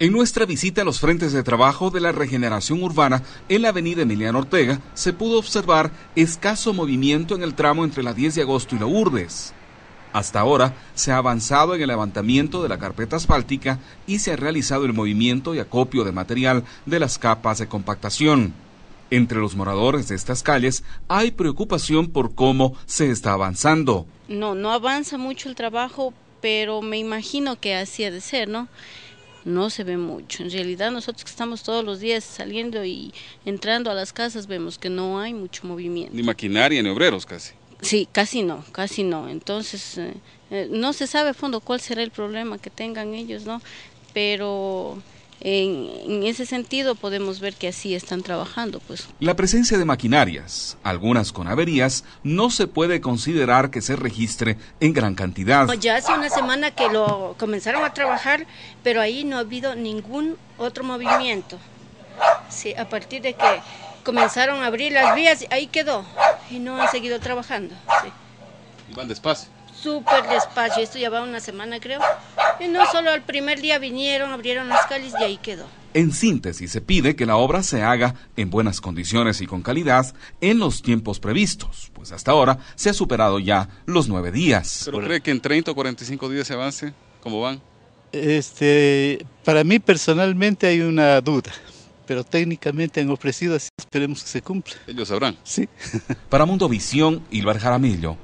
En nuestra visita a los frentes de trabajo de la regeneración urbana en la avenida Emiliano Ortega, se pudo observar escaso movimiento en el tramo entre la 10 de agosto y la Urdes. Hasta ahora se ha avanzado en el levantamiento de la carpeta asfáltica y se ha realizado el movimiento y acopio de material de las capas de compactación. Entre los moradores de estas calles hay preocupación por cómo se está avanzando. No, no avanza mucho el trabajo, pero me imagino que así ha de ser, ¿no? no se ve mucho. En realidad nosotros que estamos todos los días saliendo y entrando a las casas vemos que no hay mucho movimiento. Ni maquinaria ni obreros casi. Sí, casi no, casi no. Entonces, eh, eh, no se sabe a fondo cuál será el problema que tengan ellos, ¿no? Pero en, ese sentido podemos ver que así están trabajando. Pues. La presencia de maquinarias, algunas con averías, no se puede considerar que se registre en gran cantidad. Pues ya hace una semana que lo comenzaron a trabajar, pero ahí no ha habido ningún otro movimiento. Sí, a partir de que comenzaron a abrir las vías, ahí quedó y no han seguido trabajando. ¿Y van despacio? Súper despacio, esto ya va una semana creo. Y no solo al primer día vinieron, abrieron las calles y ahí quedó. En síntesis, se pide que la obra se haga en buenas condiciones y con calidad en los tiempos previstos, pues hasta ahora se ha superado ya los nueve días. ¿Pero cree que en 30 o 45 días se avance? ¿Cómo van? Este, para mí personalmente hay una duda, pero técnicamente han ofrecido así, esperemos que se cumpla. Ellos sabrán. Sí. para Mundo Visión, Ilvar Jaramillo,